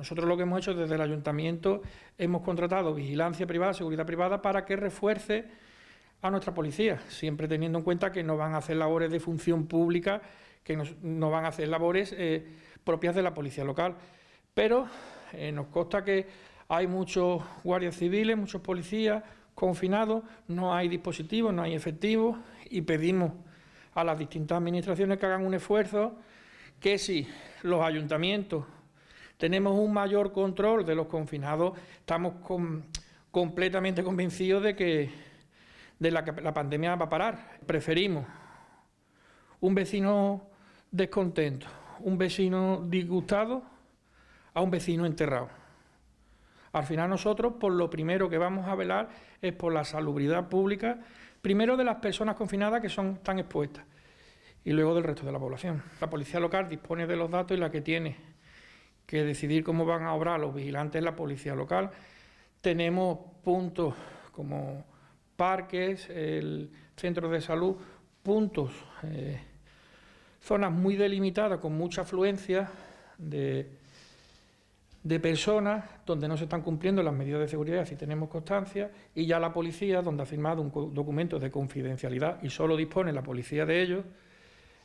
Nosotros lo que hemos hecho desde el ayuntamiento, hemos contratado vigilancia privada, seguridad privada, para que refuerce a nuestra policía, siempre teniendo en cuenta que no van a hacer labores de función pública, que no, van a hacer labores eh, propias de la policía local. Pero eh, nos consta que hay muchos guardias civiles, muchos policías confinados, no hay dispositivos, no hay efectivos y pedimos a las distintas administraciones que hagan un esfuerzo, que si los ayuntamientos tenemos un mayor control de los confinados, estamos completamente convencidos de que de la, la pandemia va a parar. Preferimos un vecino descontento, un vecino disgustado, a un vecino enterrado. Al final nosotros por lo primero que vamos a velar es por la salubridad pública, primero de las personas confinadas que son tan expuestas y luego del resto de la población. La policía local dispone de los datos y la que tiene que decidir cómo van a obrar los vigilantes de la policía local. Tenemos puntos como parques, el centro de salud, puntos, eh, zonas muy delimitadas con mucha afluencia de, personas donde no se están cumpliendo las medidas de seguridad, si tenemos constancia, y ya la policía, donde ha firmado un documento de confidencialidad y solo dispone la policía de ellos,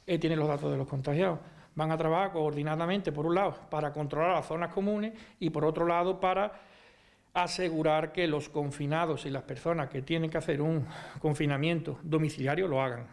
eh, tiene los datos de los contagiados van a trabajar coordinadamente, por un lado, para controlar las zonas comunes y por otro lado, para asegurar que los confinados y las personas que tienen que hacer un confinamiento domiciliario lo hagan.